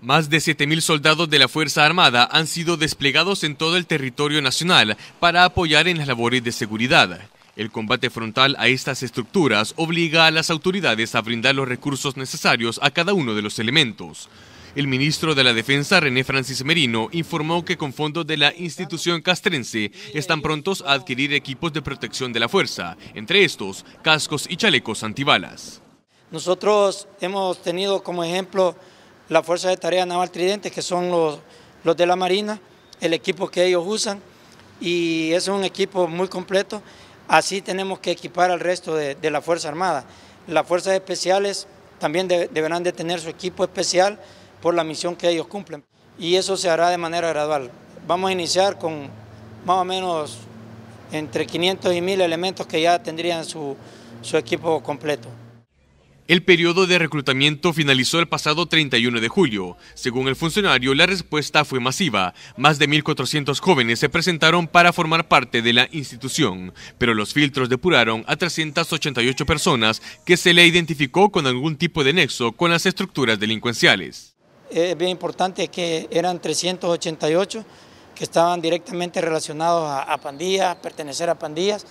Más de 7.000 soldados de la Fuerza Armada han sido desplegados en todo el territorio nacional para apoyar en las labores de seguridad. El combate frontal a estas estructuras obliga a las autoridades a brindar los recursos necesarios a cada uno de los elementos. El ministro de la Defensa, René Francis Merino, informó que con fondos de la institución castrense están prontos a adquirir equipos de protección de la fuerza, entre estos cascos y chalecos antibalas. Nosotros hemos tenido como ejemplo la Fuerza de Tarea Naval Tridente, que son los, los de la Marina, el equipo que ellos usan, y es un equipo muy completo. Así tenemos que equipar al resto de, la Fuerza Armada. Las Fuerzas Especiales también deberán de tener su equipo especial por la misión que ellos cumplen. Y eso se hará de manera gradual. Vamos a iniciar con más o menos entre 500 y 1000 elementos que ya tendrían su equipo completo. El periodo de reclutamiento finalizó el pasado 31 de julio. Según el funcionario, la respuesta fue masiva. Más de 1.400 jóvenes se presentaron para formar parte de la institución, pero los filtros depuraron a 388 personas que se le identificó con algún tipo de nexo con las estructuras delincuenciales. Es bien importante que eran 388 que estaban directamente relacionados a, a pandillas, pertenecer a pandillas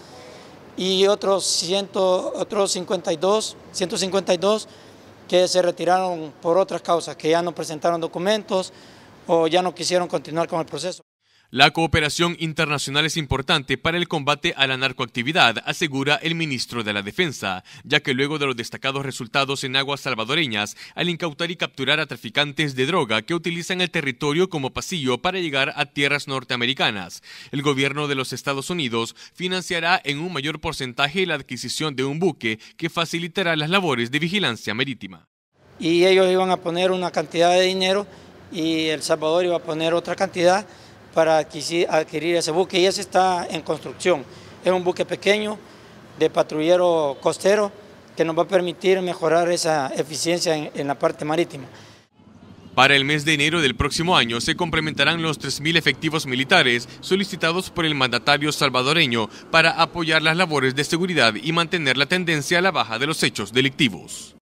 y otros, ciento, otros 52, 152 que se retiraron por otras causas, que ya no presentaron documentos o ya no quisieron continuar con el proceso. La cooperación internacional es importante para el combate a la narcoactividad, asegura el ministro de la Defensa, ya que luego de los destacados resultados en aguas salvadoreñas, al incautar y capturar a traficantes de droga que utilizan el territorio como pasillo para llegar a tierras norteamericanas, el gobierno de los Estados Unidos financiará en un mayor porcentaje la adquisición de un buque que facilitará las labores de vigilancia marítima. Y ellos iban a poner una cantidad de dinero y El Salvador iba a poner otra cantidad para adquirir, ese buque y ese está en construcción. Es un buque pequeño de patrullero costero que nos va a permitir mejorar esa eficiencia en, en la parte marítima. Para el mes de enero del próximo año se complementarán los 3.000 efectivos militares solicitados por el mandatario salvadoreño para apoyar las labores de seguridad y mantener la tendencia a la baja de los hechos delictivos.